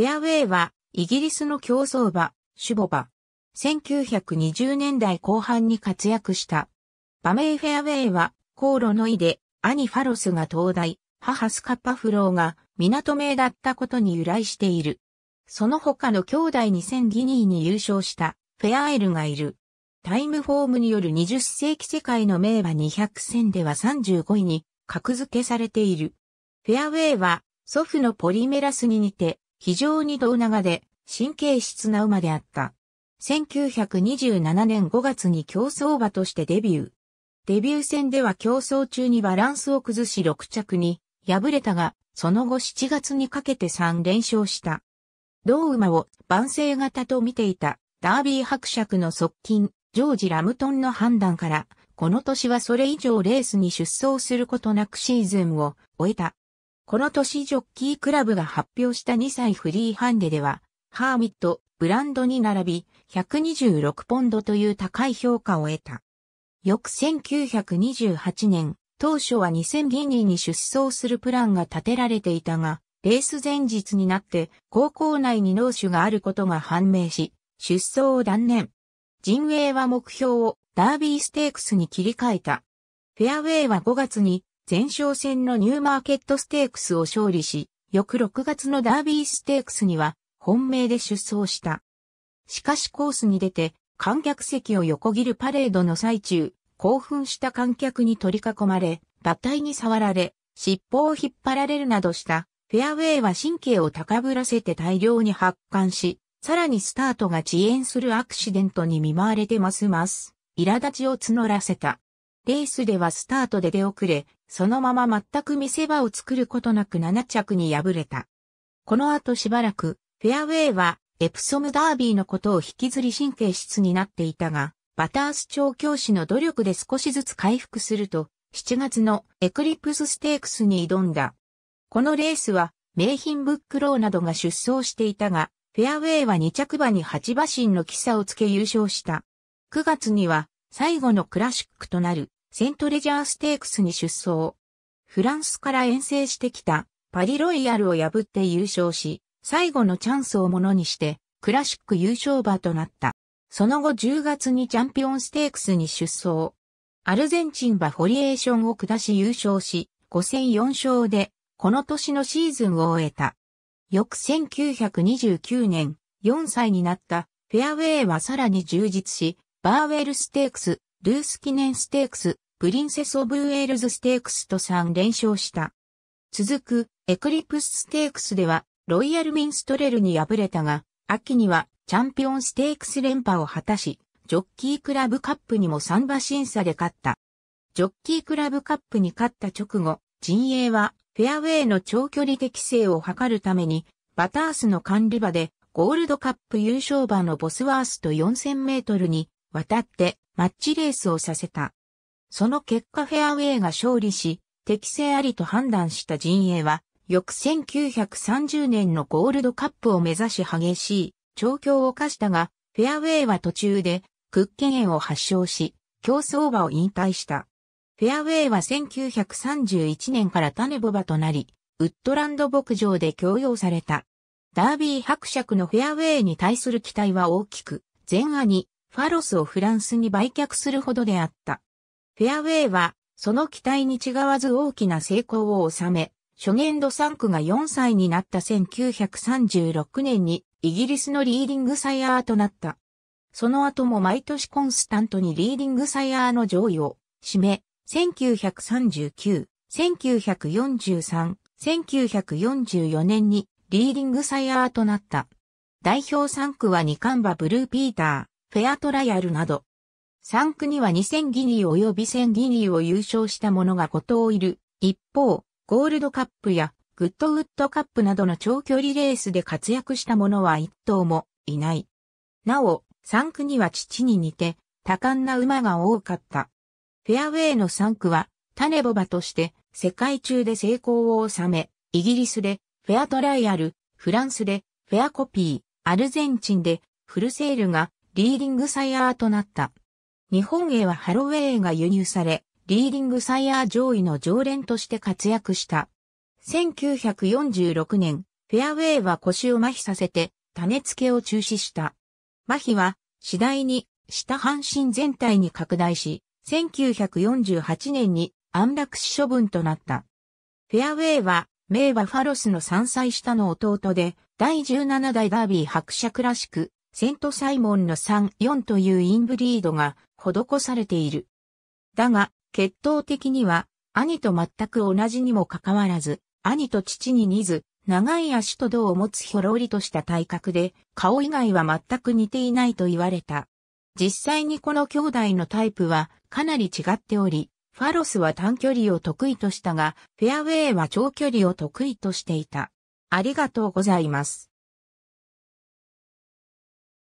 フェアウェイは、イギリスの競走馬、シュボバ。1920年代後半に活躍した。馬名フェアウェイは、航路の意で、兄ファロスが東大、母スカッパフローが港名だったことに由来している。その他の兄弟2000ギニーに優勝したフェアエルがいる。タイムフォームによる20世紀世界の名馬200戦では35位に格付けされている。フェアウェイは祖父のポリメラスに似て非常に胴長で神経質な馬であった。1927年5月に競争馬としてデビュー。デビュー戦では競争中にバランスを崩し6着に敗れたが、その後7月にかけて3連勝した。同馬を万世型と見ていたダービー伯爵の側近、ジョージ・ラムトンの判断から、この年はそれ以上レースに出走することなくシーズンを終えた。この年ジョッキークラブが発表した2歳フリーハンデでは、ハーミット、ブランドに並び、126ポンドという高い評価を得た。翌1928年、当初は2000ギニーに出走するプランが立てられていたが、レース前日になって高校内に脳腫があることが判明し、出走を断念。陣営は目標をダービーステークスに切り替えた。フェアウェイは5月に前哨戦のニューマーケットステークスを勝利し、翌6月のダービーステークスには本命で出走した。しかしコースに出て観客席を横切るパレードの最中、興奮した観客に取り囲まれ、馬体に触られ、尻尾を引っ張られるなどした、フェアウェイは神経を高ぶらせて大量に発汗し、さらにスタートが遅延するアクシデントに見舞われてますます、苛立ちを募らせた。レースではスタートで出遅れ、そのまま全く見せ場を作ることなく7着に敗れた。この後しばらく、フェアウェイは、エプソムダービーのことを引きずり神経質になっていたが、バタース調教師の努力で少しずつ回復すると、7月のエクリプスステークスに挑んだ。このレースは、名品ブックローなどが出走していたが、フェアウェイは2着馬に8馬身の記差をつけ優勝した。9月には、最後のクラシックとなる、セントレジャーステークスに出走。フランスから遠征してきたパリロイヤルを破って優勝し、最後のチャンスをものにして、クラシック優勝馬となった。その後10月にチャンピオンステークスに出走。アルゼンチンバフォリエーションを下し優勝し、5戦4勝で、この年のシーズンを終えた。翌1929年、4歳になったフェアウェイはさらに充実し、バーウェルステークス、ルース記念ステークス、プリンセス・オブ・ウェールズ・ステークスと3連勝した。続く、エクリプス・ステークスでは、ロイヤル・ミンストレルに敗れたが、秋には、チャンピオン・ステークス連覇を果たし、ジョッキークラブカップにも3馬審査で勝った。ジョッキークラブカップに勝った直後、陣営はフェアウェイの長距離適性を図るために、バタースの管理場でゴールドカップ優勝馬のボスワースと4000メートルに渡ってマッチレースをさせた。その結果フェアウェイが勝利し、適正ありと判断した陣営は、翌1930年のゴールドカップを目指し激しい調教を課したが、フェアウェイは途中でクッケゲンを発症し、競争馬を引退した。フェアウェイは1931年から種ボバとなり、ウッドランド牧場で供用された。ダービー伯爵のフェアウェイに対する期待は大きく、前亜にファロスをフランスに売却するほどであった。フェアウェイは、その期待に違わず大きな成功を収め、初年度3区が4歳になった1936年に、イギリスのリーディングサイヤーとなった。その後も毎年コンスタントにリーディングサイヤーの上位を占め、1939、1943、1944年にリーディングサイヤーとなった。代表3区は二冠馬ブルーピーター、フェアトライアルなど。3区には2000ギリ及び1000ギリを優勝した者が5頭いる。一方、ゴールドカップやグッドウッドカップなどの長距離レースで活躍した者は1頭もいない。なお、3区には父に似て多感な馬が多かった。フェアウェイの3区は種ボバとして世界中で成功を収め、イギリスでフェアトライアル、フランスでフェアコピー、アルゼンチンでフルセールがリーディングサイヤーとなった。日本へはハロウェイが輸入され、リーディングサイヤー上位の常連として活躍した。1946年、フェアウェイは腰を麻痺させて、種付けを中止した。麻痺は、次第に、下半身全体に拡大し、1948年に安楽死処分となった。フェアウェイは、名馬ファロスの3歳下の弟で、第17代ダービー伯爵らしく、セントサイモンの3、4というインブリードが施されている。だが、血統的には、兄と全く同じにもかかわらず、兄と父に似ず、長い足と胴を持つひょろりとした体格で、顔以外は全く似ていないと言われた。実際にこの兄弟のタイプはかなり違っており、ファロスは短距離を得意としたが、フェアウェイは長距離を得意としていた。ありがとうございます。